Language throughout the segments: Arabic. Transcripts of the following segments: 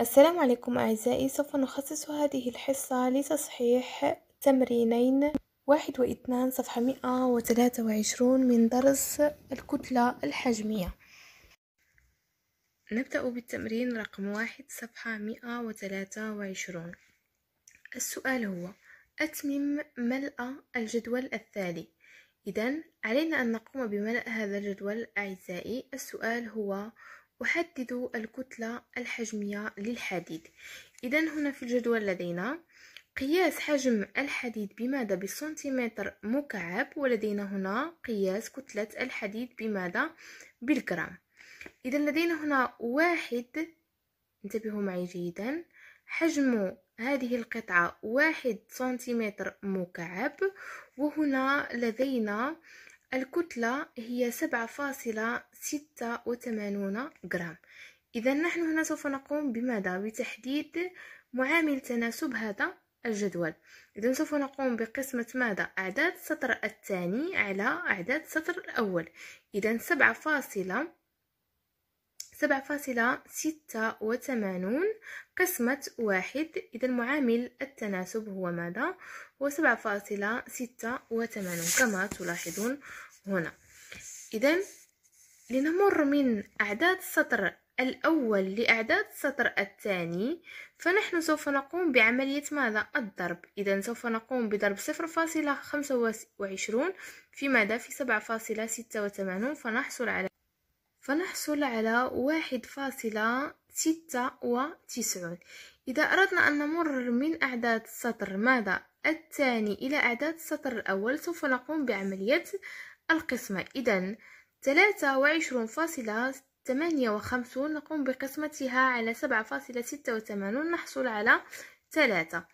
السلام عليكم أعزائي سوف نخصص هذه الحصة لتصحيح تمرينين واحد واثنان صفحة مئة وثلاثة وعشرون من درس الكتلة الحجمية نبدأ بالتمرين رقم واحد صفحة مئة وثلاثة وعشرون السؤال هو أتمم ملأ الجدول التالي إذا علينا أن نقوم بملأ هذا الجدول أعزائي السؤال هو أحدد الكتلة الحجمية للحديد إذا هنا في الجدول لدينا قياس حجم الحديد بماذا بالسنتيمتر مكعب ولدينا هنا قياس كتلة الحديد بماذا بالجرام إذا لدينا هنا واحد انتبهوا معي جيدا حجم هذه القطعة واحد سنتيمتر مكعب وهنا لدينا الكتلة هي سبعة فاصلة ستة وثمانون جرام إذا نحن هنا سوف نقوم بماذا؟ بتحديد معامل تناسب هذا الجدول إذا سوف نقوم بقسمة ماذا؟ أعداد السطر الثاني على أعداد السطر الأول إذا سبعة فاصلة سبعة فاصلة ستة وثمانون قسمة واحد إذا معامل التناسب هو ماذا؟ هو سبعة فاصلة ستة وثمانون كما تلاحظون هنا إذا لنمر من أعداد السطر الأول لأعداد السطر الثاني فنحن سوف نقوم بعملية ماذا؟ الضرب إذا سوف نقوم بضرب صفر فاصلة خمسة وعشرون في ماذا؟ في سبعة فاصلة ستة وثمانون فنحصل على فنحصل على واحد فاصلة ستة وتسعون إذا أردنا أن نمر من أعداد السطر ماذا الثاني إلى أعداد السطر الأول سوف نقوم بعملية القسمة إذا ثلاثة وعشرون فاصلة ثمانية وخمسون نقوم بقسمتها على سبعة فاصلة ستة وثمانون نحصل على ثلاثة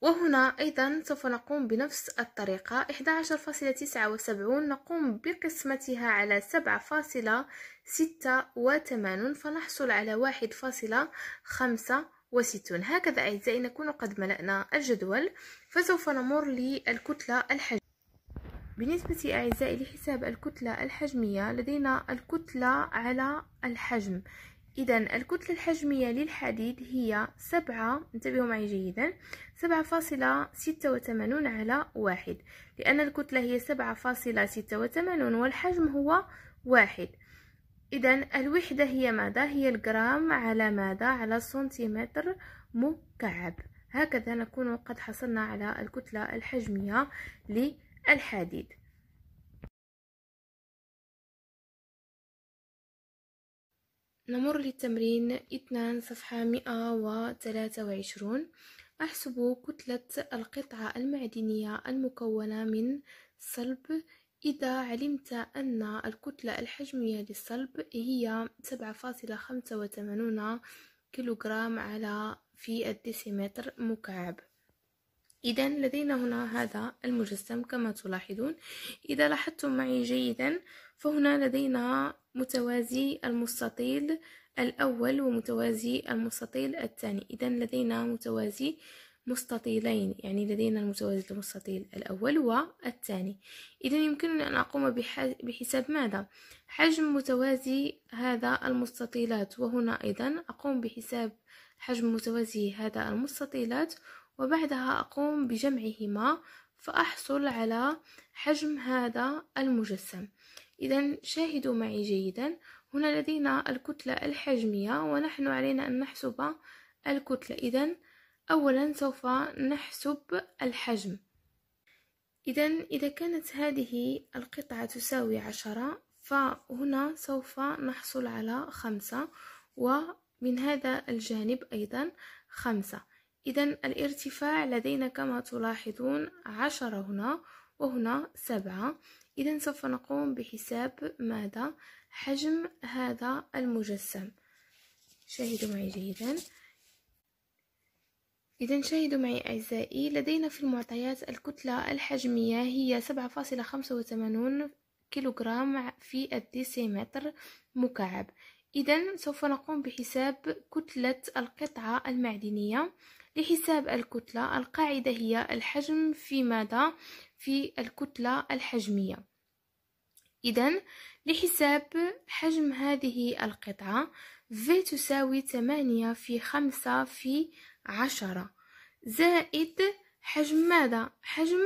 وهنا أيضا سوف نقوم بنفس الطريقة 11.79 نقوم بقسمتها على 7.86 فنحصل على 1.65 وستون هكذا أعزائي نكون قد ملأنا الجدول فسوف نمر للكتلة الحجمية بالنسبة أعزائي لحساب الكتلة الحجمية لدينا الكتلة على الحجم إذا الكتلة الحجمية للحديد هي سبعة انتبهوا معي جيدا سبعة فاصلة ستة وثمانون على واحد لأن الكتلة هي سبعة فاصلة ستة وثمانون والحجم هو واحد إذا الوحدة هي ماذا؟ هي الجرام على ماذا؟ على سنتيمتر مكعب هكذا نكون قد حصلنا على الكتلة الحجمية للحديد نمر للتمرين اثنان صفحة مئة وثلاثة وعشرون أحسب كتلة القطعة المعدنية المكونة من صلب إذا علمت أن الكتلة الحجمية للصلب هي سبعة فاصلة خمسة وثمانون كيلوغرام على في الديسيمتر مكعب إذا لدينا هنا هذا المجسم كما تلاحظون إذا لاحظتم معي جيدا فهنا لدينا متوازي المستطيل الأول ومتوازي المستطيل الثاني إذا لدينا متوازي مستطيلين يعني لدينا المتوازي المستطيل الأول والثاني إذا يمكنني أن أقوم بحساب ماذا؟ حجم متوازي هذا المستطيلات وهنا أيضا أقوم بحساب حجم متوازي هذا المستطيلات وبعدها أقوم بجمعهما فأحصل على حجم هذا المجسم إذا شاهدوا معي جيدا هنا لدينا الكتلة الحجمية ونحن علينا أن نحسب الكتلة إذا أولا سوف نحسب الحجم إذا إذا كانت هذه القطعة تساوي عشرة فهنا سوف نحصل على خمسة ومن هذا الجانب أيضا خمسة إذا الارتفاع لدينا كما تلاحظون عشرة هنا وهنا سبعة إذا سوف نقوم بحساب ماذا حجم هذا المجسم شاهدوا معي جيدا إذا شاهدوا معي أعزائي لدينا في المعطيات الكتلة الحجمية هي سبعة فاصلة خمسة وثمانون كيلوغرام في الديسيمتر مكعب إذا سوف نقوم بحساب كتلة القطعة المعدنية لحساب الكتلة القاعدة هي الحجم في ماذا؟ في الكتلة الحجمية إذا لحساب حجم هذه القطعة V تساوي 8 في 5 في 10 زائد حجم ماذا؟ حجم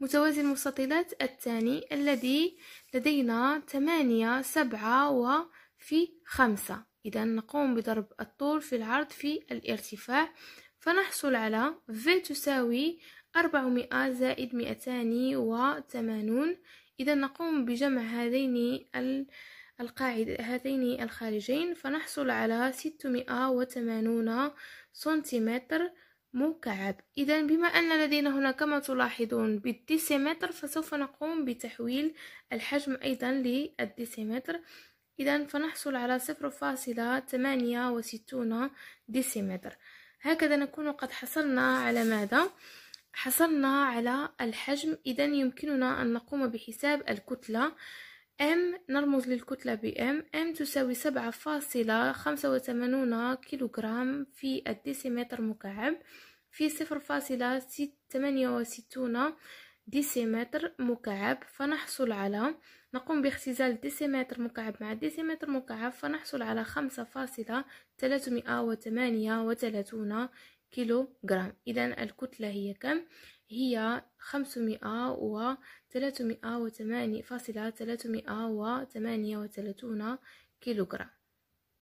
متوازي المستطيلات الثاني الذي لدينا 8 7 و في 5 إذا نقوم بضرب الطول في العرض في الارتفاع فنحصل على V تساوي 400 زائد مئتان إذا نقوم بجمع هذين القاعدة هذين الخارجين فنحصل على 680 سنتيمتر مكعب إذا بما أن لدينا هنا كما تلاحظون بالديسيمتر فسوف نقوم بتحويل الحجم أيضا للديسيمتر إذا فنحصل على صفر فاصلة وستون ديسيمتر هكذا نكون قد حصلنا على ماذا حصلنا على الحجم إذا يمكننا أن نقوم بحساب الكتلة ام نرمز للكتلة ب ام ام تساوي سبعة فاصلة خمسة وثمانون كيلوغرام في الديسيمتر مكعب في صفر فاصلة وستون ديسيمتر مكعب فنحصل على نقوم باختزال ديسيمتر مكعب مع ديسيمتر مكعب فنحصل على خمسة فاصلة ثلاثمائة وثمانية وثلاثون كيلو جرام إذا الكتلة هي كم؟ هي خمسمائة وثلاثمائة وثمانية فاصلة ثلاثمائة وثمانية وثلاثون كيلو جرام